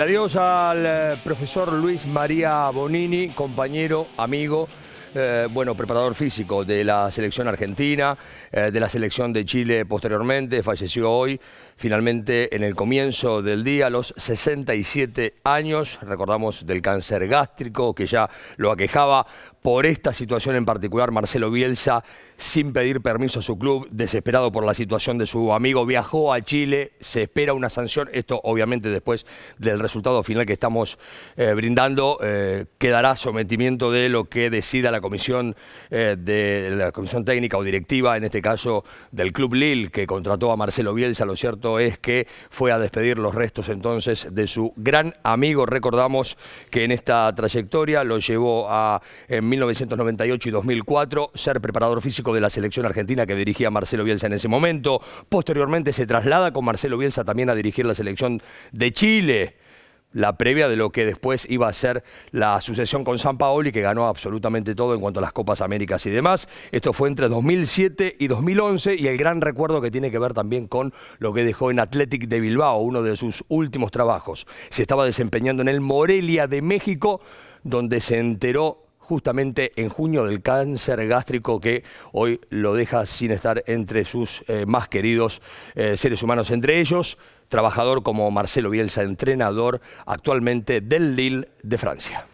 Adiós al eh, profesor Luis María Bonini, compañero, amigo. Eh, bueno, preparador físico de la selección argentina, eh, de la selección de Chile posteriormente, falleció hoy, finalmente en el comienzo del día, a los 67 años, recordamos del cáncer gástrico que ya lo aquejaba por esta situación en particular, Marcelo Bielsa, sin pedir permiso a su club, desesperado por la situación de su amigo, viajó a Chile, se espera una sanción, esto obviamente después del resultado final que estamos eh, brindando, quedará sometimiento de lo que decida la comisión eh, de la comisión técnica o directiva, en este caso del Club Lille, que contrató a Marcelo Bielsa, lo cierto es que fue a despedir los restos entonces de su gran amigo. Recordamos que en esta trayectoria lo llevó a en 1998 y 2004 ser preparador físico de la selección argentina que dirigía Marcelo Bielsa en ese momento. Posteriormente se traslada con Marcelo Bielsa también a dirigir la selección de Chile la previa de lo que después iba a ser la sucesión con San Paoli, que ganó absolutamente todo en cuanto a las Copas Américas y demás. Esto fue entre 2007 y 2011 y el gran recuerdo que tiene que ver también con lo que dejó en Athletic de Bilbao, uno de sus últimos trabajos. Se estaba desempeñando en el Morelia de México, donde se enteró justamente en junio del cáncer gástrico que hoy lo deja sin estar entre sus eh, más queridos eh, seres humanos, entre ellos trabajador como Marcelo Bielsa, entrenador actualmente del Lille de Francia.